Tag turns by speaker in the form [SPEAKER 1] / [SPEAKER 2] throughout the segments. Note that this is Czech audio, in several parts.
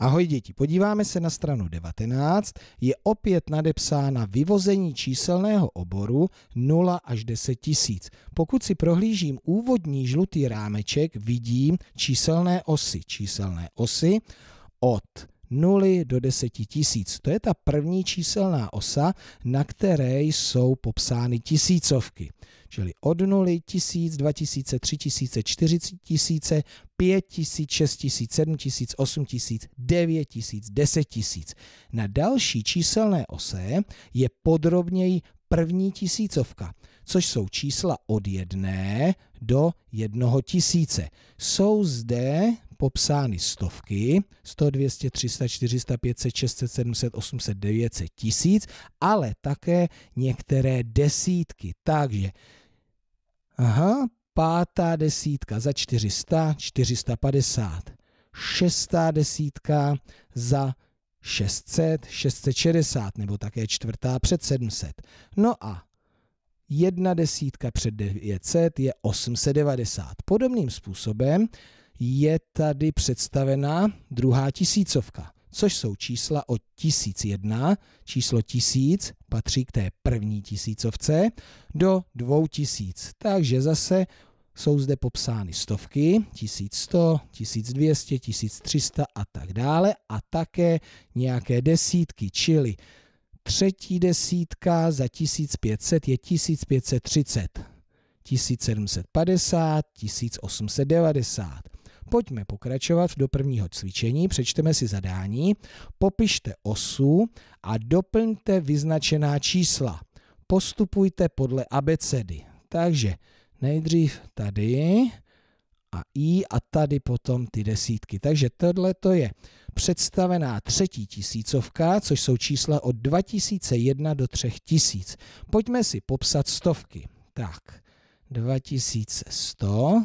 [SPEAKER 1] Ahoj děti, podíváme se na stranu 19. Je opět nadepsána vyvození číselného oboru 0 až 10 tisíc. Pokud si prohlížím úvodní žlutý rámeček, vidím číselné osy. Číselné osy od 0 do 10 tisíc. To je ta první číselná osa, na které jsou popsány tisícovky. Čili od 0, 1000, 2000, 3000, 4000, 5000, 6000, 7000, 8000, 9000, 10000. Na další číselné ose je podrobněji první tisícovka, což jsou čísla od 1 do jednoho tisíce. Jsou zde popsány stovky, 100, 200, 300, 400, 500, 600, 700, 800, 900, 1000, ale také některé desítky. Takže, aha, pátá desítka za 400, 450, šestá desítka za 600, 660 nebo také čtvrtá před 700. No a jedna desítka před 900 je 890. Podobným způsobem je tady představená druhá tisícovka, což jsou čísla od 1001, číslo 1000 patří k té první tisícovce, do 2000. Takže zase jsou zde popsány stovky, 1100, 1200, 1300 a tak dále a také nějaké desítky, čili třetí desítka za 1500 je 1530, 1750, 1890. Pojďme pokračovat do prvního cvičení, přečteme si zadání, popište osu a doplňte vyznačená čísla. Postupujte podle abecedy. Takže nejdřív tady a i a tady potom ty desítky. Takže tohle to je představená třetí tisícovka, což jsou čísla od 2001 do 3000. Pojďme si popsat stovky. Tak, 2100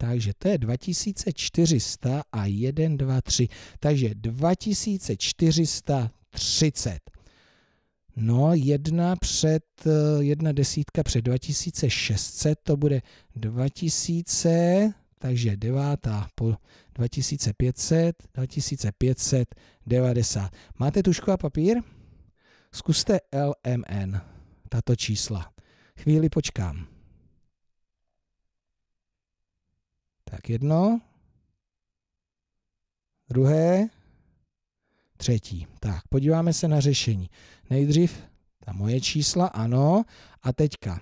[SPEAKER 1] Takže to je 2400 a 1, 2, 3. Takže 2430. No, jedna před, eh, jedna desítka před 2600, to bude 2000, takže devátá po 2500, 2590. Máte tušku a papír? Zkuste LMN, tato čísla. Chvíli počkám. Tak jedno, druhé, třetí. Tak, podíváme se na řešení. Nejdřív ta moje čísla, ano, a teďka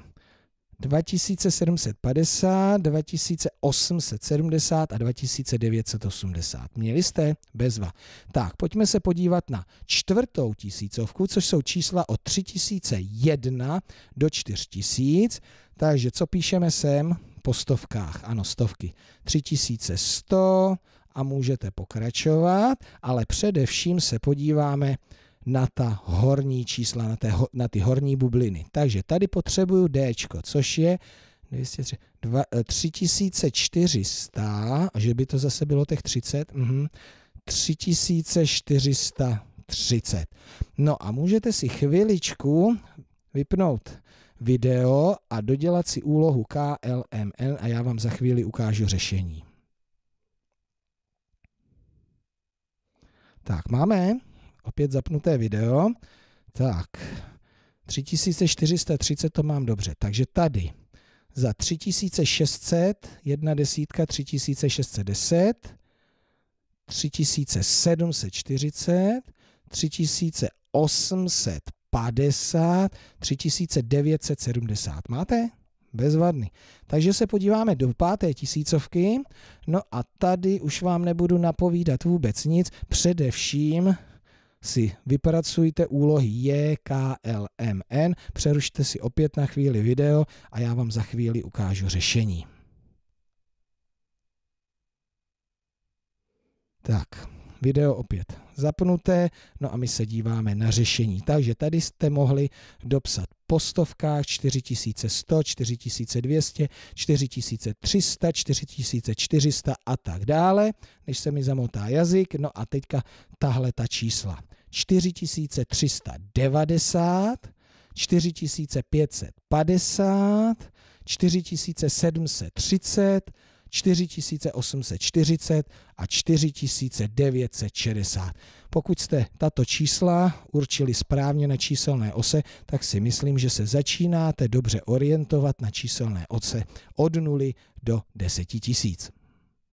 [SPEAKER 1] 2750, 2870 a 2980. Měli jste? Bezva. Tak, pojďme se podívat na čtvrtou tisícovku, což jsou čísla od 3001 do 4000. Takže co píšeme sem? po stovkách, ano, stovky. 3100 a můžete pokračovat, ale především se podíváme na ta horní čísla, na, té, na ty horní bubliny. Takže tady potřebuju D, což je 3400, eh, a že by to zase bylo těch 30, mhm, 3430. No a můžete si chviličku vypnout video a dodělat si úlohu KLMN a já vám za chvíli ukážu řešení. Tak, máme opět zapnuté video. Tak, 3430 to mám dobře. Takže tady za 3600, jedna desítka 3610, 3740, 3800 50 3970. Máte? Bezvadný. Takže se podíváme do páté tisícovky. No a tady už vám nebudu napovídat vůbec nic. Především si vypracujte úlohy JKLMN, přerušte si opět na chvíli video a já vám za chvíli ukážu řešení. Tak, video opět zapnuté, no a my se díváme na řešení. Takže tady jste mohli dopsat po stovkách 4100, 4200, 4300, 4400 a tak dále, než se mi zamotá jazyk, no a teďka tahle ta čísla. 4390, 4550, 4730, 4840 a 4960. Pokud jste tato čísla určili správně na číselné ose, tak si myslím, že se začínáte dobře orientovat na číselné ose od 0 do 10 000.